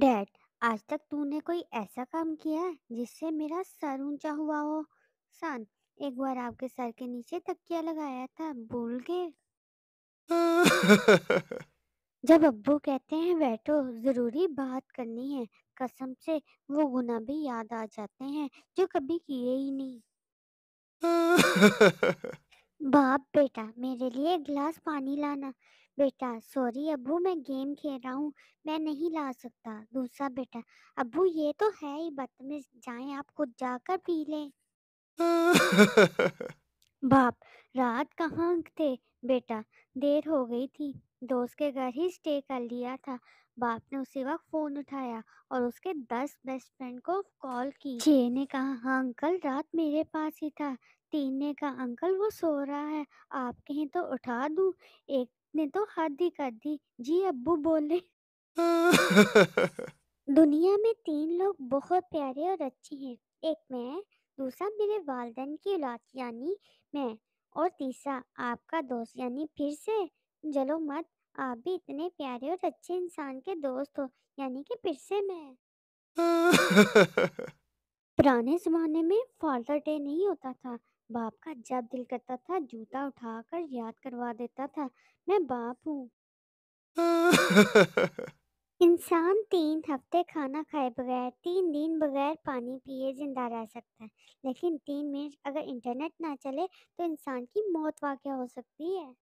dad आज तक तूने कोई ऐसा काम किया है जिससे मेरा सर ऊंचा हुआ हो सन एक बार आपके सर के नीचे तकिया लगाया था भूल गए जब अब्बू कहते हैं बैठो जरूरी बात करनी है कसम से वो गुना भी याद आ जाते हैं जो कभी किए ही नहीं बाप बेटा मेरे लिए एक गिलास पानी लाना बेटा सॉरी अबू मैं गेम खेल रहा हूँ मैं नहीं ला सकता दूसरा बेटा अबू ये तो है ही बदतमीज जाएं आप खुद जाकर पी लें बाप रात कहाँ थे बेटा देर हो गई थी दोस्त के घर ही स्टे कर लिया था बाप ने उसी वक्त फ़ोन उठाया और उसके दस बेस्ट फ्रेंड को कॉल की छः ने कहा हाँ अंकल रात मेरे पास ही था तीन ने कहा अंकल वो सो रहा है आप कहें तो उठा दूं एक ने तो हद ही कर दी जी अब्बू बोले दुनिया में तीन लोग बहुत प्यारे और अच्छे हैं एक मैं दूसरा मेरे वालदेन की औलाद यानी मैं और तीसरा आपका दोस्त यानी फिर से जलो मत आप भी इतने प्यारे और अच्छे इंसान के दोस्त हो यानी कि फिर से मैं पुराने जमाने में फादर डे नहीं होता था बाप का जब दिल करता था जूता उठाकर याद करवा देता था मैं बाप हूँ इंसान तीन हफ्ते खाना खाए बगैर तीन दिन बगैर पानी पिए जिंदा रह सकता है लेकिन तीन मिनट अगर इंटरनेट ना चले तो इंसान की मौत वाक़ हो सकती है